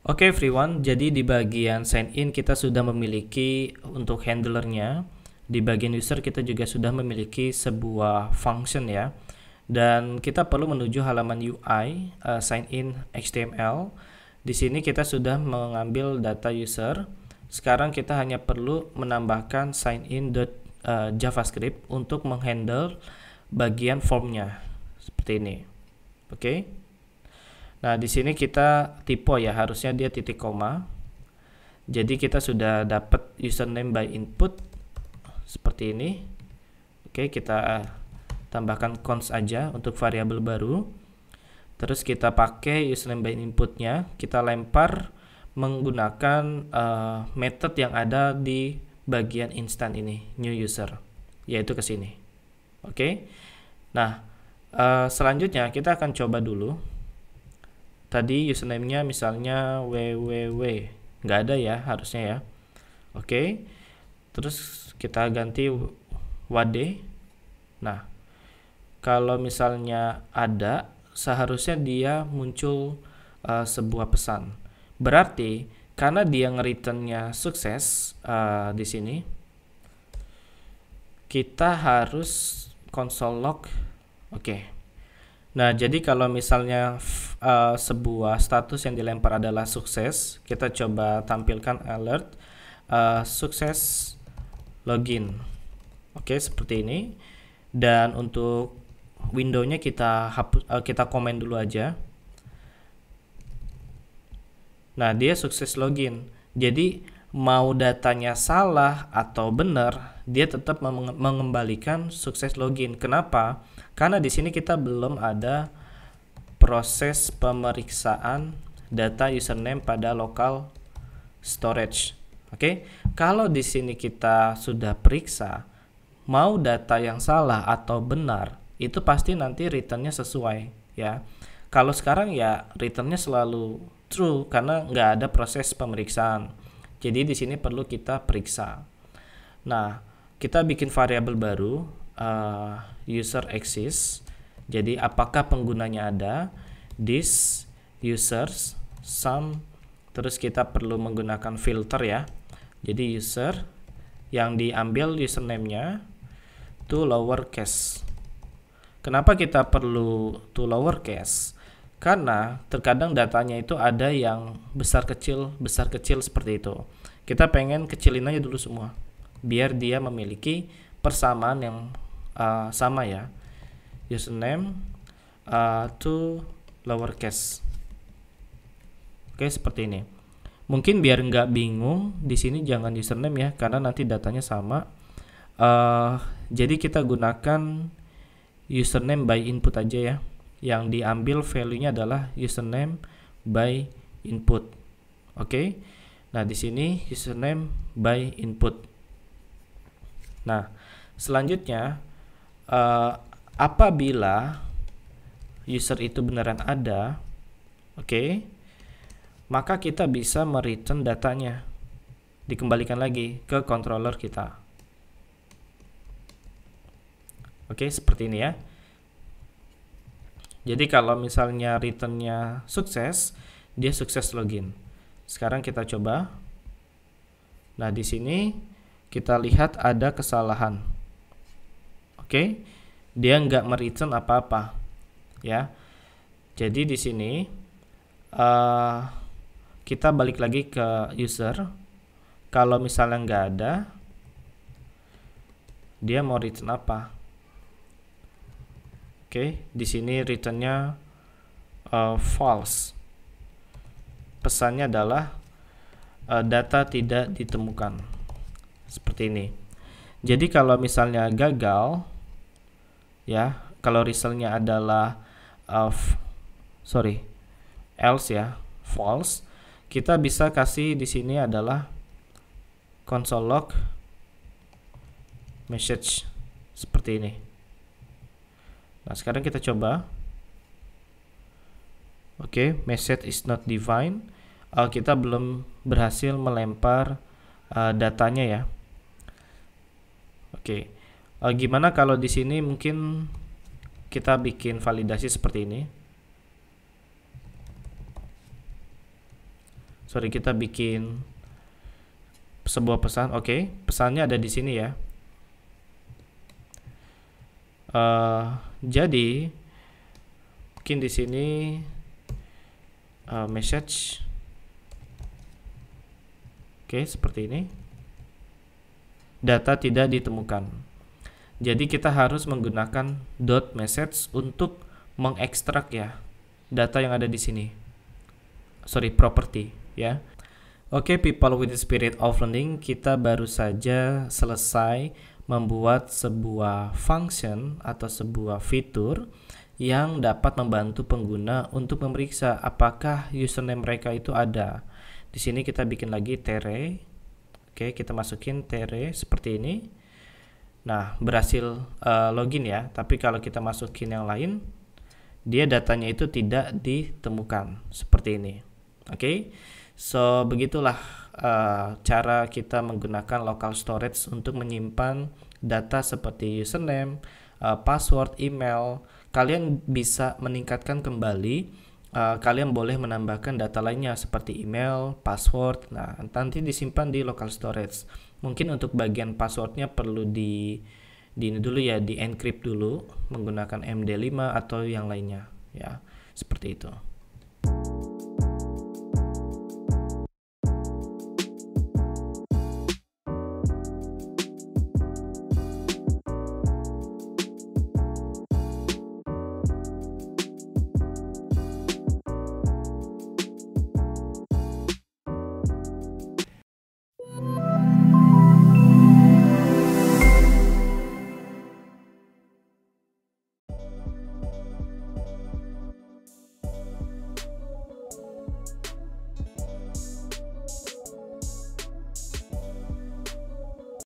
Oke okay, everyone, jadi di bagian sign in kita sudah memiliki untuk handlernya. Di bagian user kita juga sudah memiliki sebuah function ya. Dan kita perlu menuju halaman UI uh, eh, sign in HTML. Di sini kita sudah mengambil data user. Sekarang kita hanya perlu menambahkan sign in uh, JavaScript untuk menghandle bagian formnya seperti ini. Oke. Okay? Nah, di sini kita typo ya, harusnya dia titik koma. Jadi kita sudah dapat username by input seperti ini. Oke, kita tambahkan cons aja untuk variabel baru. Terus kita pakai username by inputnya, kita lempar menggunakan uh, method yang ada di bagian instan ini, new user, yaitu ke sini. Oke. Nah, uh, selanjutnya kita akan coba dulu tadi username-nya misalnya www nggak ada ya harusnya ya oke okay. terus kita ganti wade nah kalau misalnya ada seharusnya dia muncul uh, sebuah pesan berarti karena dia ngeritennya sukses uh, di sini kita harus console log oke okay. nah jadi kalau misalnya Eh, sebuah status yang dilempar adalah sukses, kita coba tampilkan alert uh, sukses login. Oke, okay, seperti ini. Dan untuk windownya kita hapus, uh, kita komen dulu aja. Nah, dia sukses login. Jadi mau datanya salah atau benar, dia tetap mengembalikan sukses login. Kenapa? Karena di sini kita belum ada proses pemeriksaan data username pada local storage. Oke, okay? kalau di sini kita sudah periksa, mau data yang salah atau benar, itu pasti nanti returnnya sesuai ya. Kalau sekarang ya returnnya selalu true karena nggak ada proses pemeriksaan. Jadi di sini perlu kita periksa. Nah, kita bikin variabel baru uh, user exists jadi apakah penggunanya ada this users some terus kita perlu menggunakan filter ya. Jadi user yang diambil username-nya to case. Kenapa kita perlu to case? Karena terkadang datanya itu ada yang besar kecil, besar kecil seperti itu. Kita pengen kecilin aja dulu semua biar dia memiliki persamaan yang uh, sama ya username uh, to lowercase. Oke, seperti ini. Mungkin biar nggak bingung, di sini jangan username ya, karena nanti datanya sama. Uh, jadi kita gunakan username by input aja ya. Yang diambil value-nya adalah username by input. Oke. Okay? Nah, di sini username by input. Nah, selanjutnya uh, apabila user itu beneran ada, oke, okay, maka kita bisa mereturn datanya, dikembalikan lagi ke controller kita. Oke, okay, seperti ini ya. Jadi kalau misalnya returnnya sukses, dia sukses login. Sekarang kita coba. Nah, di sini kita lihat ada kesalahan. Oke. Okay? dia nggak mereturn apa-apa ya jadi di sini uh, kita balik lagi ke user kalau misalnya nggak ada dia mau return apa oke di sini returnnya uh, false pesannya adalah uh, data tidak ditemukan seperti ini jadi kalau misalnya gagal ya kalau resultnya adalah of uh, sorry else ya false kita bisa kasih di sini adalah console log message seperti ini nah sekarang kita coba oke okay, message is not defined. uh, kita belum berhasil melempar uh, datanya ya oke okay uh, gimana kalau di sini mungkin kita bikin validasi seperti ini sorry kita bikin sebuah pesan oke okay. pesannya ada di sini ya uh, jadi mungkin di sini uh, message oke okay, seperti ini data tidak ditemukan jadi kita harus menggunakan dot message untuk mengekstrak ya data yang ada di sini. Sorry, property ya. Oke, okay, people with the spirit of learning, kita baru saja selesai membuat sebuah function atau sebuah fitur yang dapat membantu pengguna untuk memeriksa apakah username mereka itu ada. Di sini kita bikin lagi tere. Oke, okay, kita masukin tere seperti ini. Nah, berhasil uh, login ya. Tapi kalau kita masukin yang lain, dia datanya itu tidak ditemukan seperti ini. Oke. Okay? So, begitulah uh, cara kita menggunakan local storage untuk menyimpan data seperti username, uh, password, email. Kalian bisa meningkatkan kembali uh, kalian boleh menambahkan data lainnya seperti email, password. Nah, nanti disimpan di local storage. Mungkin untuk bagian passwordnya perlu di di ini dulu ya, di encrypt dulu menggunakan MD5 atau yang lainnya ya. Seperti itu.